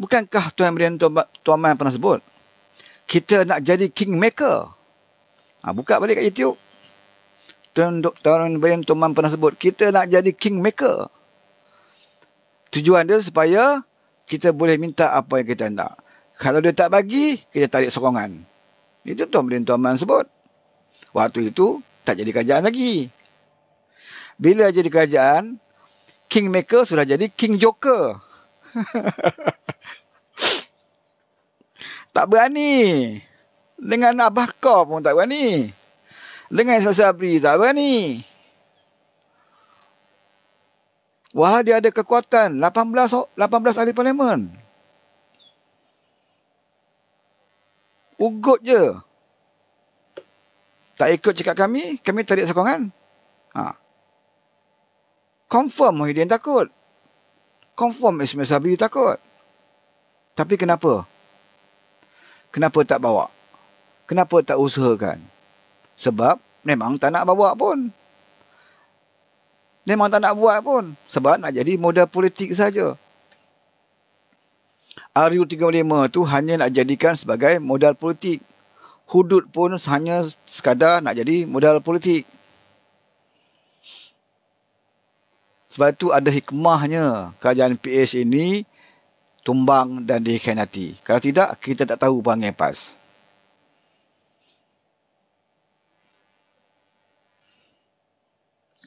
Bukankah Tuan Merian Tuan, Tuan Man pernah sebut? Kita nak jadi kingmaker. Ha, buka balik kat YouTube. Tuan, Tuan Merian Tuan Man pernah sebut. Kita nak jadi kingmaker. Tujuan dia supaya kita boleh minta apa yang kita nak. Kalau dia tak bagi, kita tarik sokongan. Itu Tuan Merian Tuan Man sebut. Waktu itu, tak jadi kerajaan lagi. Bila jadi kerajaan, kingmaker sudah jadi king joker. tak berani. Dengan Abah Kau pun tak berani. Dengan Ismail Sabri tak berani. Wah dia ada kekuatan. 18, 18 ahli parlimen. Ugut je. Tak ikut cakap kami. Kami tarik sokongan. Ha. Confirm Muhyiddin takut. Confirm Ismail eh Sabri takut. Tapi kenapa? Kenapa tak bawa? Kenapa tak usahakan? Sebab memang tak nak bawa pun. Memang tak nak buat pun. Sebab nak jadi modal politik saja. RU35 tu hanya nak jadikan sebagai modal politik. Hudud pun hanya sekadar nak jadi modal politik. Sebab itu ada hikmahnya kerajaan PH ini tumbang dan dikhianati. Kalau tidak, kita tak tahu panggil PAS.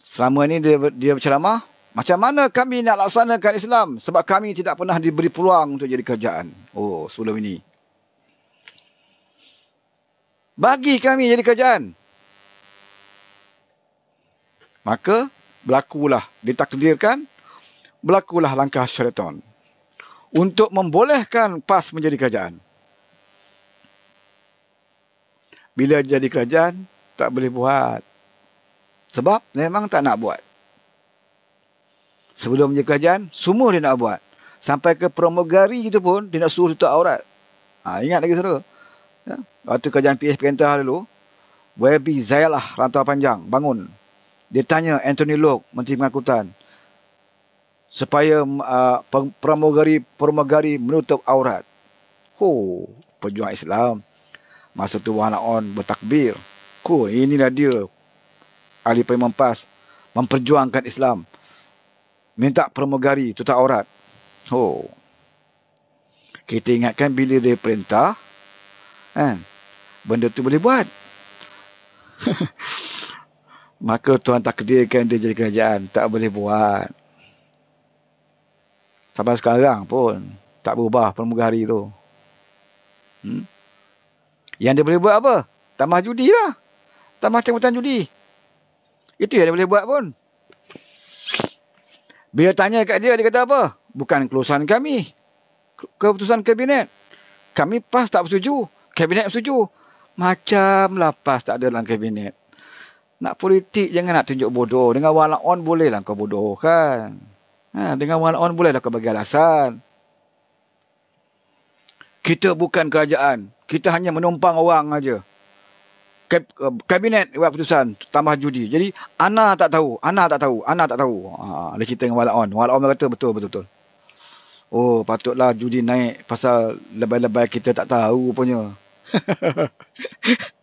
Selama ini dia, dia berceramah. Macam mana kami nak laksanakan Islam? Sebab kami tidak pernah diberi peluang untuk jadi kerajaan. Oh, sebelum ini. Bagi kami jadi kerajaan. Maka berlakulah ditakdirkan berlakulah langkah syaitan untuk membolehkan PAS menjadi kerajaan. Bila jadi kerajaan, tak boleh buat. Sebab memang tak nak buat. Sebelum menjadi kerajaan, semua dia nak buat. Sampai ke promogari itu pun, dia nak suruh tutup aurat. Ha, ingat lagi saudara. Ya? Waktu kerajaan PH Perintah dulu, Webi Zayalah Rantau Panjang bangun. Dia tanya Anthony Lok Menteri Pengangkutan. Supaya uh, pramugari-pramugari menutup aurat. Ho, pejuang Islam. Masa tu Wahana On bertakbir. Ko, inilah dia. Ahli Pemempas. Memperjuangkan Islam. Minta pramugari tutup aurat. Ho. Kita ingatkan bila dia perintah. Eh, benda tu boleh buat. maka Tuhan tak takdirkan dia jadi kerajaan. Tak boleh buat. Sampai sekarang pun tak berubah permuka hari tu. Hmm? Yang dia boleh buat apa? Tambah judi lah. Tambah cabutan judi. Itu yang dia boleh buat pun. Bila tanya kat dia, dia kata apa? Bukan keputusan kami. Keputusan kabinet. Kami PAS tak bersetuju. Kabinet bersetuju. Macam lah PAS tak ada dalam kabinet. Nak politik jangan nak tunjuk bodoh. Dengan walaon bolehlah kau bodoh kan. Ha, dengan walaon bolehlah kau bagi alasan. Kita bukan kerajaan. Kita hanya menumpang orang aja. kabinet buat keputusan tambah judi. Jadi Ana tak tahu. Ana tak tahu. Ana tak tahu. Ha, dia cerita dengan walaon. Walaon dia kata betul, betul, betul. Oh patutlah judi naik pasal lebay-lebay kita tak tahu punya.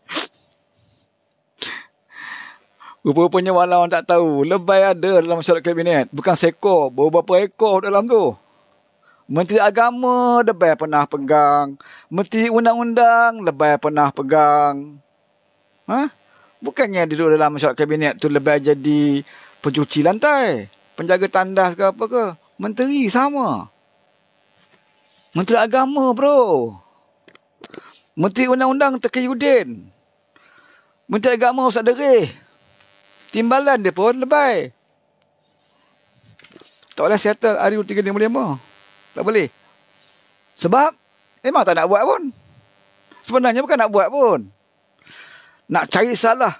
Rupa-rupanya walau orang tak tahu, lebay ada dalam masyarakat kabinet. Bukan seekor, beberapa ekor dalam tu. Menteri Agama lebay pernah pegang. Menteri Undang-Undang lebay pernah pegang. Ha? Bukannya duduk dalam masyarakat kabinet tu lebay jadi pencuci lantai. Penjaga tandas ke apa ke. Menteri sama. Menteri Agama bro. Menteri Undang-Undang Teki Yudin. Menteri Agama Ustaz Derih. Timbalan dia pun lebay. Tak boleh settle hari tiga lima lima. Tak boleh. Sebab memang tak nak buat pun. Sebenarnya bukan nak buat pun. Nak cari salah.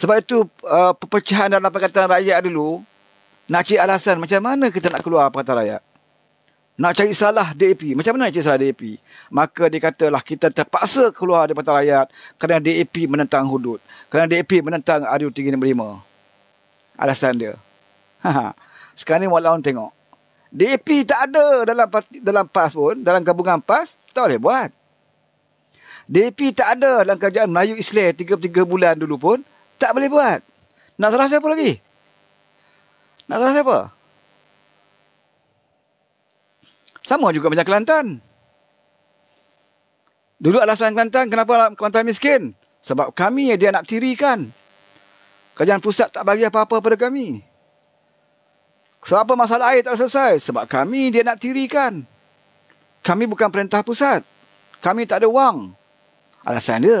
Sebab itu uh, perpecahan dalam perkataan rakyat dulu. Nak cari alasan macam mana kita nak keluar perkataan rakyat nak cari salah DAP. Macam mana nak cari salah DAP? Maka dia katalah kita terpaksa keluar dari Pantai Rakyat kerana DAP menentang hudud. Kerana DAP menentang RU 365. Alasan dia. Ha, ha. Sekarang ni walau orang tengok. DAP tak ada dalam dalam PAS pun. Dalam gabungan PAS. Tak boleh buat. DAP tak ada dalam kerajaan Melayu Islam 33 bulan dulu pun. Tak boleh buat. Nak salah siapa lagi? Nak salah siapa? Sama juga macam Kelantan. Dulu alasan Kelantan, kenapa Kelantan miskin? Sebab kami yang dia nak tirikan. Kerajaan pusat tak bagi apa-apa pada kami. Sebab apa masalah air tak selesai? Sebab kami dia nak tirikan. Kami bukan perintah pusat. Kami tak ada wang. Alasan dia.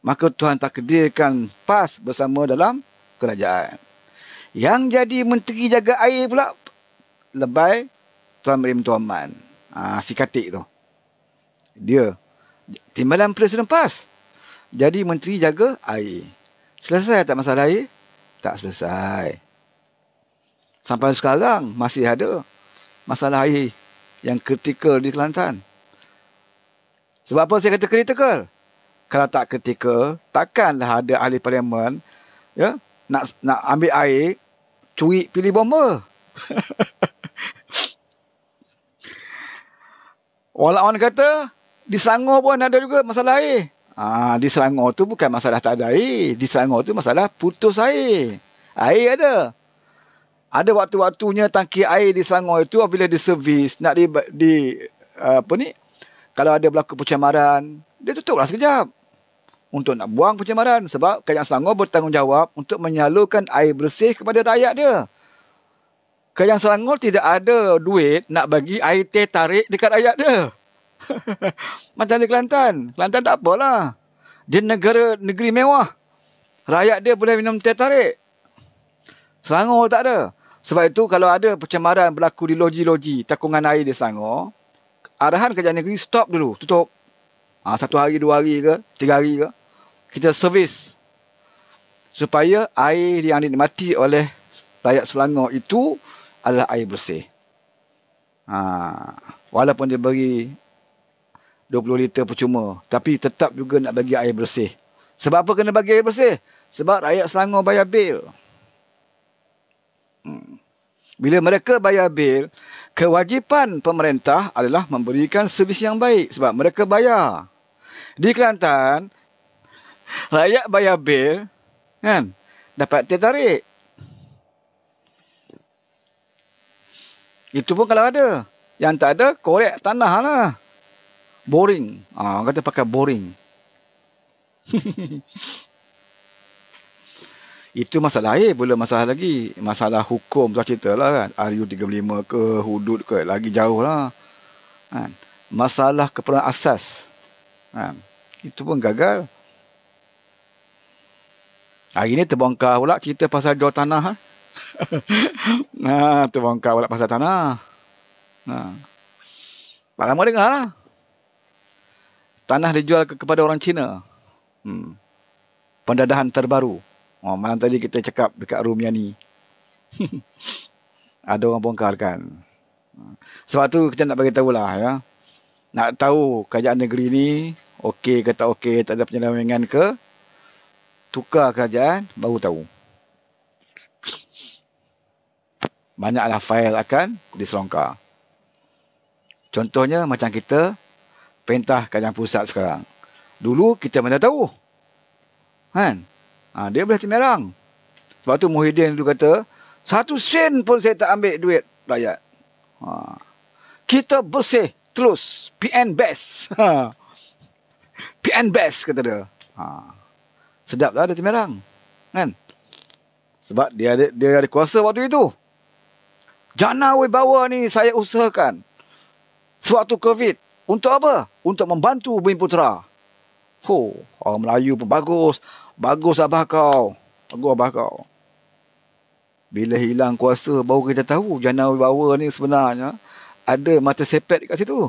Maka Tuhan tak kedirkan PAS bersama dalam kerajaan. Yang jadi menteri jaga air pula. Lebay Tuan Merim Tuan Man. Ah, si Katik tu. Dia. Timbalan pula pas Jadi menteri jaga air. Selesai tak masalah air? Tak selesai. Sampai sekarang masih ada masalah air yang kritikal di Kelantan. Sebab apa saya kata kritikal? Kalau tak kritikal, takkanlah ada ahli parlimen ya, nak, nak ambil air, curi pilih bomba. Walau orang kata di Selangor pun ada juga masalah air. Ha, di Selangor tu bukan masalah tak ada air. Di Selangor tu masalah putus air. Air ada. Ada waktu-waktunya tangki air di Selangor itu apabila diservis nak di, di apa ni? Kalau ada berlaku pencemaran, dia tutuplah sekejap. Untuk nak buang pencemaran sebab kerajaan Selangor bertanggungjawab untuk menyalurkan air bersih kepada rakyat dia yang Selangor tidak ada duit nak bagi air tarik dekat rakyat dia. Macam di Kelantan. Kelantan tak apalah. Dia negara negeri mewah. Rakyat dia boleh minum teh tarik. Selangor tak ada. Sebab itu kalau ada pencemaran berlaku di loji-loji takungan air di Selangor, arahan kerajaan negeri stop dulu, tutup. Ha, satu hari, dua hari ke, tiga hari ke. Kita servis. Supaya air yang dinikmati oleh rakyat Selangor itu adalah air bersih. Ha, walaupun dia bagi 20 liter percuma. Tapi tetap juga nak bagi air bersih. Sebab apa kena bagi air bersih? Sebab rakyat Selangor bayar bil. Hmm. Bila mereka bayar bil, kewajipan pemerintah adalah memberikan servis yang baik. Sebab mereka bayar. Di Kelantan, rakyat bayar bil, kan? Dapat tertarik. Itu pun kalau ada. Yang tak ada, korek tanah lah. Boring. Ah, ha, kata pakai boring. Itu masalah air, belum masalah lagi. Masalah hukum, saya cerita lah kan. RU35 ke, hudud ke, lagi jauh lah. Ha. Masalah keperluan asas. Ha. Itu pun gagal. Hari ni terbongkar pula cerita pasal jual tanah. Ha ha, tu bangka pula pasal tanah. Ha. Tak lama dengar lah. Tanah dijual ke- kepada orang Cina. Hmm. Pendadahan terbaru. Oh, malam tadi kita cakap dekat room yang ni. Ada orang bongkarkan. Sebab tu kita nak beritahu lah ya. Nak tahu kerajaan negeri ni okey ke tak okey, tak ada penyelewengan ke. Tukar kerajaan baru tahu. banyaklah file akan diselongkar. Contohnya macam kita perintah kajian pusat sekarang. Dulu kita mana tahu. Kan? Ha, dia boleh hati merang. Sebab tu Muhyiddin dulu kata, satu sen pun saya tak ambil duit rakyat. Ha. Kita bersih terus. PN best. Ha. PN best kata dia. Ha. Sedap lah dia merang. Kan? Sebab dia ada, dia ada kuasa waktu itu. Jana wibawa ni saya usahakan sewaktu COVID. Untuk apa? Untuk membantu Bumi Putera. Oh, orang Melayu pun bagus. Bagus abah kau. Bagus abah kau. Bila hilang kuasa, baru kita tahu jana wibawa ni sebenarnya ada mata sepet kat situ.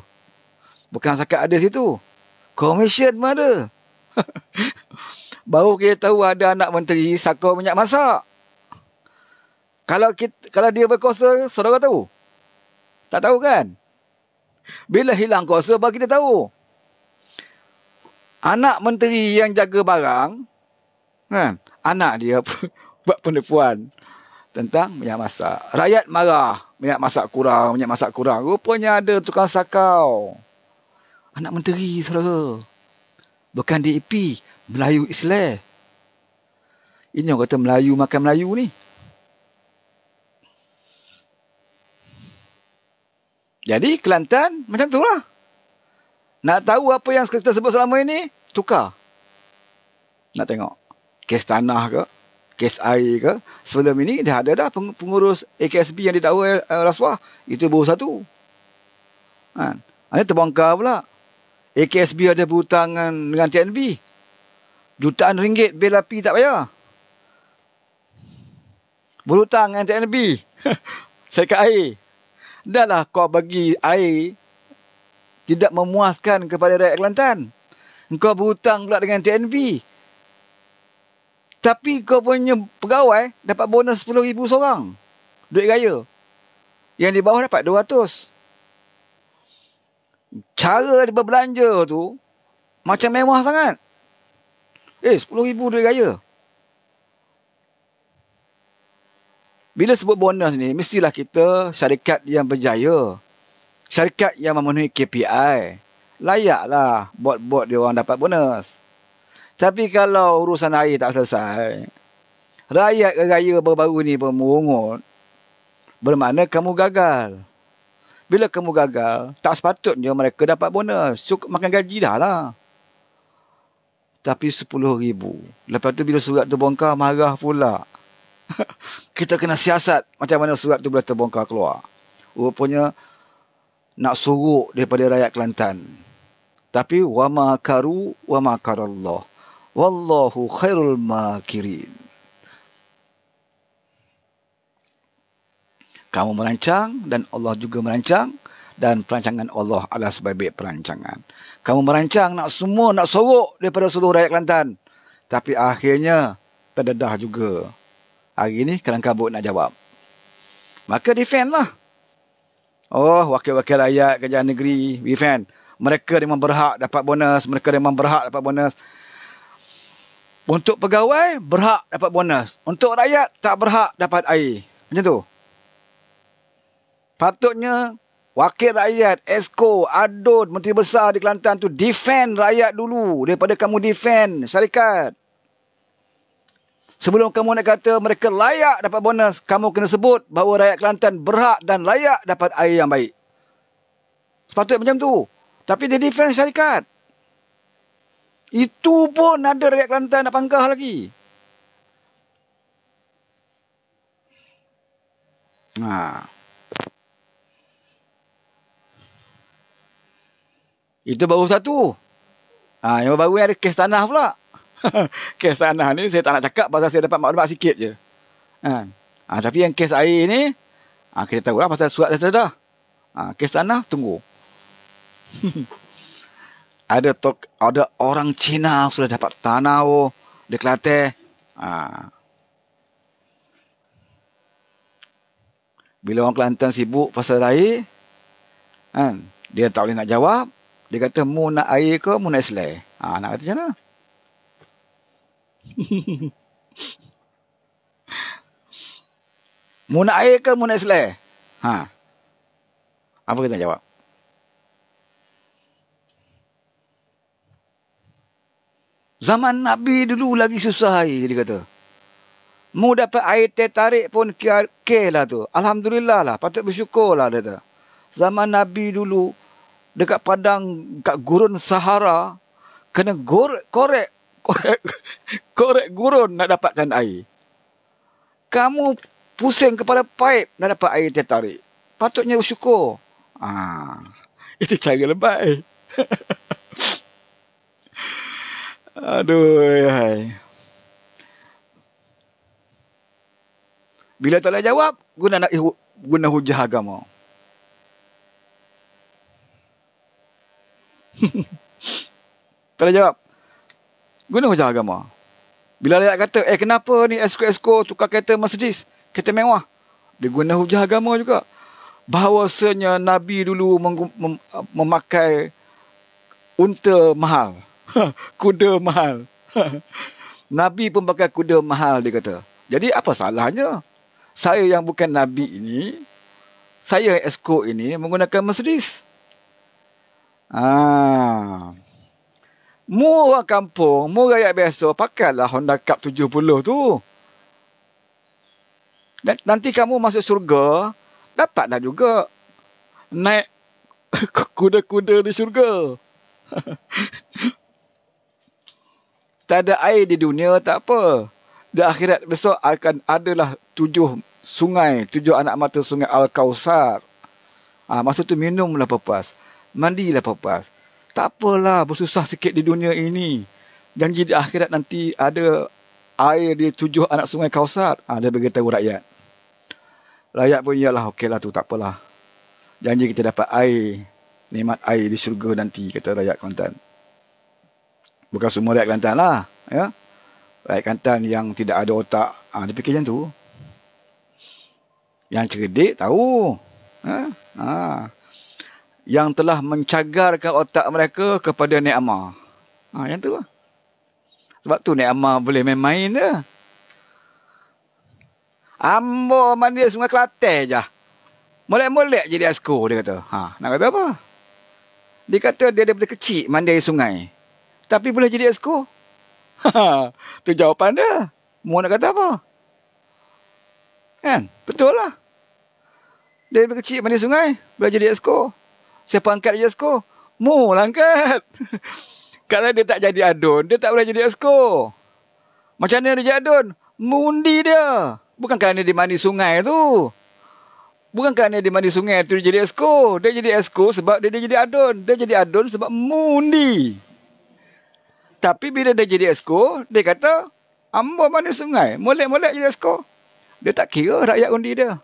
Bukan sakit ada situ. komision mana? ada. baru kita tahu ada anak menteri sakau minyak masak. Kalau kita, kalau dia berkuasa, saudara tahu? Tak tahu kan? Bila hilang kuasa, baru kita tahu. Anak menteri yang jaga barang, kan? anak dia buat penipuan tentang minyak masak. Rakyat marah minyak masak kurang, minyak masak kurang. Rupanya ada tukang sakau. Anak menteri, saudara. Bukan DAP, e Melayu Islam. Ini orang kata Melayu makan Melayu ni. Jadi Kelantan macam tu lah. Nak tahu apa yang kita sebut selama ini? Tukar. Nak tengok. Kes tanah ke? Kes air ke? Sebelum ini dah ada dah pengurus AKSB yang didakwa uh, rasuah. Itu baru satu. Ha. Ada terbongkar pula. AKSB ada berhutang dengan, TNB. Jutaan ringgit bil api tak bayar. Berhutang dengan TNB. Syarikat air dahlah kau bagi air tidak memuaskan kepada rakyat Kelantan. Kau berhutang pula dengan TNB. Tapi kau punya pegawai dapat bonus RM10,000 seorang. Duit raya. Yang di bawah dapat RM200. Cara dia berbelanja tu macam mewah sangat. Eh, RM10,000 duit raya. Bila sebut bonus ni, mestilah kita syarikat yang berjaya. Syarikat yang memenuhi KPI. Layaklah bot-bot dia orang dapat bonus. Tapi kalau urusan air tak selesai, rakyat raya baru-baru ni pun merungut. Bermakna kamu gagal. Bila kamu gagal, tak sepatutnya mereka dapat bonus. Cukup makan gaji dah lah. Tapi RM10,000. Lepas tu bila surat tu bongkar, marah pula kita kena siasat macam mana surat tu boleh terbongkar keluar. Rupanya nak suruh daripada rakyat Kelantan. Tapi wama karu wama karallah. Wallahu khairul makirin. Kamu merancang dan Allah juga merancang dan perancangan Allah adalah sebaik-baik perancangan. Kamu merancang nak semua nak sorok daripada seluruh rakyat Kelantan. Tapi akhirnya terdedah juga hari ni kelang kabut nak jawab. Maka defend lah. Oh, wakil-wakil rakyat kerajaan negeri, defend. Mereka memang berhak dapat bonus. Mereka memang berhak dapat bonus. Untuk pegawai, berhak dapat bonus. Untuk rakyat, tak berhak dapat air. Macam tu. Patutnya, wakil rakyat, esko, adun, menteri besar di Kelantan tu defend rakyat dulu. Daripada kamu defend syarikat. Sebelum kamu nak kata mereka layak dapat bonus, kamu kena sebut bahawa rakyat Kelantan berhak dan layak dapat air yang baik. Sepatutnya macam tu. Tapi dia defend syarikat. Itu pun ada rakyat Kelantan nak pangkah lagi. Nah. Ha. Itu baru satu. Ah, ha, yang baru ni ada kes tanah pula. kes tanah ni saya tak nak cakap pasal saya dapat maklumat sikit je. Ha. Ha, tapi yang kes air ni, ha, kita tahu lah pasal surat saya sedar. Ha, kes tanah, tunggu. ada tok, ada orang Cina sudah dapat tanah oh, di Kelantan. Ha. Bila orang Kelantan sibuk pasal air, ha, dia tak boleh nak jawab. Dia kata, mu nak air ke, mu nak selai. Ha, nak kata macam mana? Muna air ke muna nak selai? Ha. Apa kita jawab? Zaman Nabi dulu lagi susah air dia kata. Mu dapat air teh tarik pun ke lah tu. Alhamdulillah lah. Patut bersyukur lah dia tu. Zaman Nabi dulu dekat padang dekat gurun Sahara kena gore, korek korek, korek gurun nak dapatkan air. Kamu pusing kepada paip nak dapat air tertarik. Patutnya bersyukur. Ha. Itu cara lebay. Aduh. Hai. Bila tak boleh jawab, guna, nak, guna hujah agama. tak boleh jawab. Guna ujar agama. Bila rakyat kata, eh kenapa ni esko-esko tukar kereta Mercedes? Kereta mewah. Dia guna hujah agama juga. Bahawasanya Nabi dulu mem- mem- memakai unta mahal. kuda mahal. Nabi pun pakai kuda mahal dia kata. Jadi apa salahnya? Saya yang bukan Nabi ini, saya esko ini menggunakan Mercedes. Ah. Mu orang kampung, mu rakyat biasa, pakailah Honda Cup 70 tu. Nanti kamu masuk surga dapatlah juga naik kuda-kuda di surga. tak ada air di dunia, tak apa. Di akhirat besok akan adalah tujuh sungai, tujuh anak mata sungai Al-Kawthar. Ha, ah, masa tu minumlah pepas. Mandilah pepas tak apalah bersusah sikit di dunia ini. Janji di akhirat nanti ada air di tujuh anak sungai kausar. Ha, dia beritahu rakyat. Rakyat pun ialah okeylah tu tak apalah. Janji kita dapat air. Nikmat air di syurga nanti kata rakyat Kelantan. Bukan semua rakyat Kelantan lah. Ya? Rakyat Kelantan yang tidak ada otak. Ha, dia fikir macam tu. Yang cerdik tahu. Ha? Ha yang telah mencagarkan otak mereka kepada ni'mah. Ha, yang tu lah. Sebab tu ni'mah boleh main-main dia. Ambo mandi sungai kelate je. Molek-molek jadi asko dia kata. Ha, nak kata apa? Dia kata dia daripada kecil mandi sungai. Tapi boleh jadi asko. Ha, tu jawapan dia. Mau nak kata apa? Kan? Betul lah. Dia daripada kecil mandi sungai. Boleh jadi asko siapa angkat Yasko? Mu lah angkat. Kalau dia tak jadi adun, dia tak boleh jadi Yasko. Macam mana dia jadi adun? Mundi dia. Bukan kerana dia mandi sungai tu. Bukan kerana dia mandi sungai tu dia jadi Esko. Dia jadi Esko sebab dia, dia jadi adun. Dia jadi adun sebab mundi. Tapi bila dia jadi Esko, dia kata, Ambo mandi sungai. Molek-molek jadi Esko. Dia tak kira rakyat undi dia.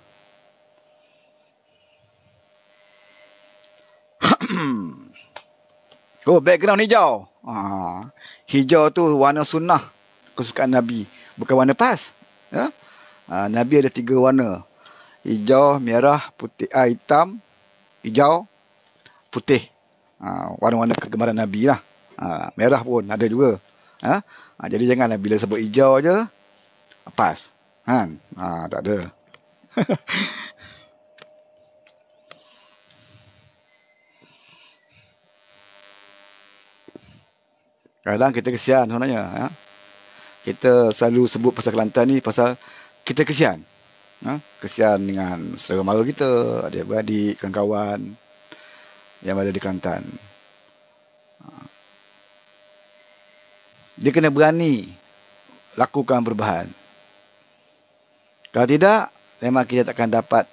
oh background hijau. Ha. Hijau tu warna sunnah kesukaan Nabi, bukan warna pas. Ya. Ha. Nabi ada tiga warna. Hijau, merah, putih, ah, hitam, hijau, putih. Ha. warna-warna kegemaran Nabi lah. Ha. merah pun ada juga. Ha. ha. jadi janganlah bila sebut hijau aje pas. Ha. ha, tak ada. Kadang-kadang kita kesian sebenarnya. Ya. Kita selalu sebut pasal Kelantan ni pasal kita kesian. Ya. Kesian dengan saudara mara kita, adik-beradik, kawan-kawan yang ada di Kelantan. Ha. Dia kena berani lakukan perubahan. Kalau tidak, memang kita takkan dapat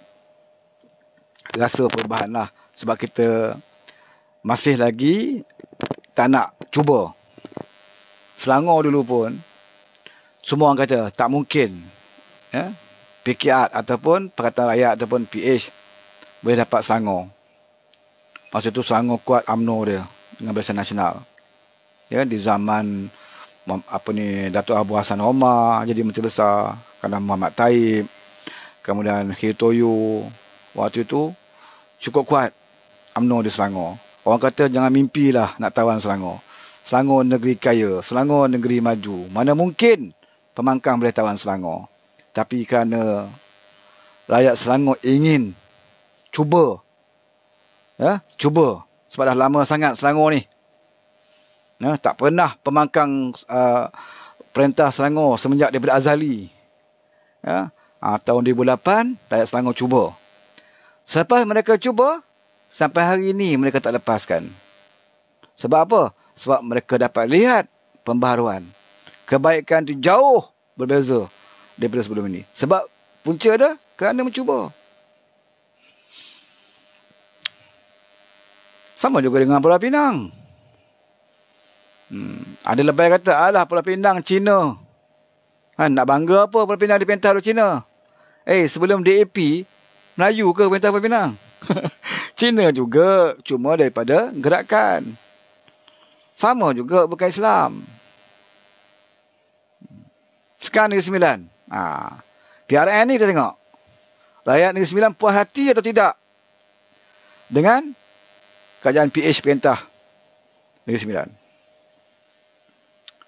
rasa perubahan lah. Sebab kita masih lagi tak nak cuba Selangor dulu pun semua orang kata tak mungkin ya PKR ataupun Pakatan Rakyat ataupun PH boleh dapat Selangor. Masa tu Selangor kuat amno dia dengan Barisan Nasional. Ya di zaman apa ni Datuk Abu Hassan Omar jadi menteri besar kerana Muhammad Taib kemudian Khitoyu waktu itu cukup kuat amno di Selangor. Orang kata jangan mimpilah nak tawan Selangor. Selangor negeri kaya, Selangor negeri maju. Mana mungkin pemangkang boleh tawan Selangor. Tapi kerana rakyat Selangor ingin cuba. Ya, cuba. Sebab dah lama sangat Selangor ni. Ya, tak pernah pemangkang uh, perintah Selangor semenjak daripada Azali. Ya, ha, tahun 2008, rakyat Selangor cuba. Selepas mereka cuba, sampai hari ini mereka tak lepaskan. Sebab apa? sebab mereka dapat lihat pembaharuan. Kebaikan itu jauh berbeza daripada sebelum ini. Sebab punca dia kerana mencuba. Sama juga dengan Pulau Pinang. Hmm, ada lebay kata, alah Pulau Pinang Cina. Ha, nak bangga apa Pulau Pinang dipentas oleh Cina? Eh, sebelum DAP, Melayu ke pentas Pulau Pinang? Cina juga, cuma daripada gerakan. Sama juga bukan Islam. Sekarang Negeri Sembilan. Ha. PRN ni kita tengok. Rakyat Negeri Sembilan puas hati atau tidak. Dengan kerajaan PH Perintah Negeri Sembilan.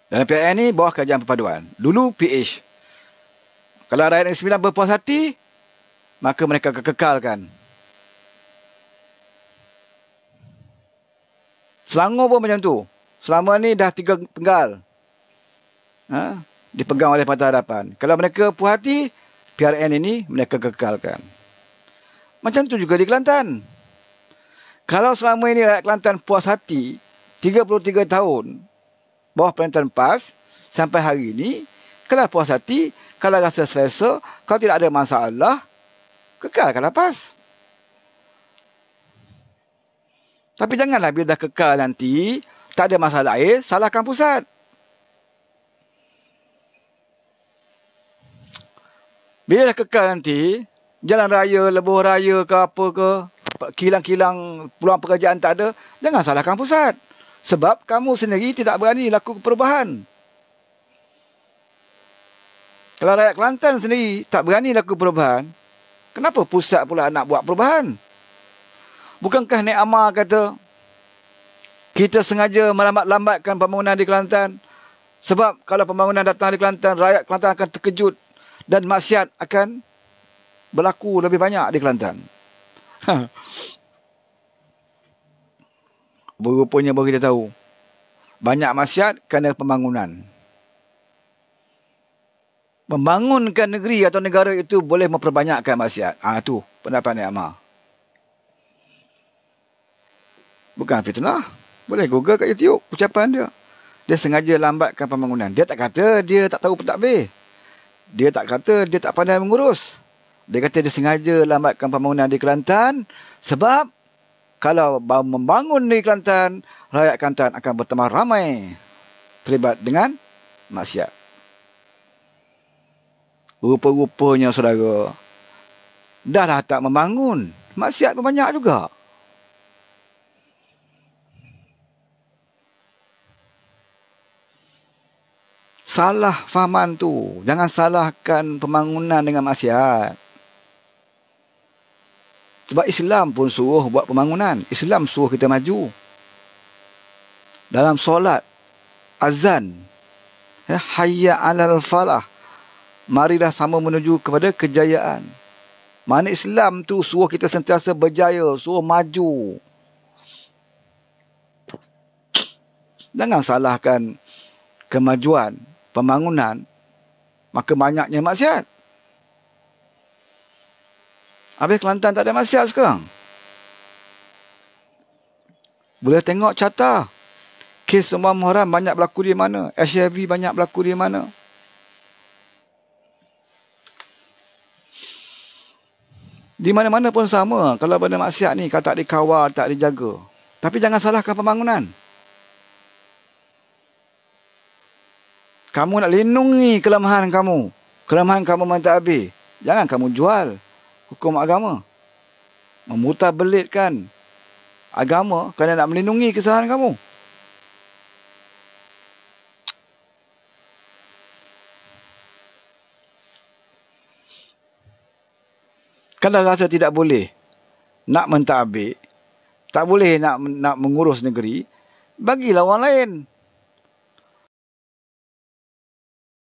Dan PRN ni bawah kerajaan perpaduan. Dulu PH. Kalau rakyat Negeri Sembilan berpuas hati, maka mereka akan kekalkan. Selangor pun macam tu selama ni dah tiga penggal ha? dipegang oleh Pantai Hadapan. Kalau mereka puas hati, PRN ini mereka kekalkan. Macam tu juga di Kelantan. Kalau selama ini rakyat Kelantan puas hati, 33 tahun bawah perintahan PAS sampai hari ini, kalau puas hati, kalau rasa selesa, kalau tidak ada masalah, kekalkan PAS. Tapi janganlah bila dah kekal nanti, tak ada masalah air, salahkan pusat. Bila dah kekal nanti, jalan raya, lebuh raya ke apa ke, kilang-kilang peluang pekerjaan tak ada, jangan salahkan pusat. Sebab kamu sendiri tidak berani lakukan perubahan. Kalau rakyat Kelantan sendiri tak berani lakukan perubahan, kenapa pusat pula nak buat perubahan? Bukankah Nek Amar kata, kita sengaja melambat-lambatkan pembangunan di Kelantan sebab kalau pembangunan datang di Kelantan rakyat Kelantan akan terkejut dan maksiat akan berlaku lebih banyak di Kelantan. Berupanya bagi kita tahu banyak maksiat kerana pembangunan. Membangunkan negeri atau negara itu boleh memperbanyakkan maksiat. Ah ha, tu pendapat ni Amar. Bukan fitnah. Boleh Google kat YouTube ucapan dia. Dia sengaja lambatkan pembangunan. Dia tak kata dia tak tahu petak pentadbir. Dia tak kata dia tak pandai mengurus. Dia kata dia sengaja lambatkan pembangunan di Kelantan sebab kalau membangun di Kelantan, rakyat Kelantan akan bertambah ramai terlibat dengan maksiat. Rupa-rupanya saudara, dah lah tak membangun. Maksiat pun banyak juga. Salah fahaman tu. Jangan salahkan pembangunan dengan maksiat. Sebab Islam pun suruh buat pembangunan. Islam suruh kita maju. Dalam solat, azan, ya, hayya alal falah. Marilah sama menuju kepada kejayaan. Mana Islam tu suruh kita sentiasa berjaya, suruh maju. Jangan salahkan kemajuan pembangunan, maka banyaknya maksiat. Habis Kelantan tak ada maksiat sekarang. Boleh tengok carta. Kes semua muharam banyak berlaku di mana. HIV banyak berlaku di mana. Di mana-mana pun sama. Kalau benda maksiat ni kalau tak dikawal, tak dijaga. Tapi jangan salahkan pembangunan. Kamu nak lindungi kelemahan kamu. Kelemahan kamu minta habis. Jangan kamu jual hukum agama. Memutar belitkan agama kerana nak melindungi kesalahan kamu. Kalau rasa tidak boleh nak minta mentadbir, tak boleh nak nak mengurus negeri, bagilah orang lain.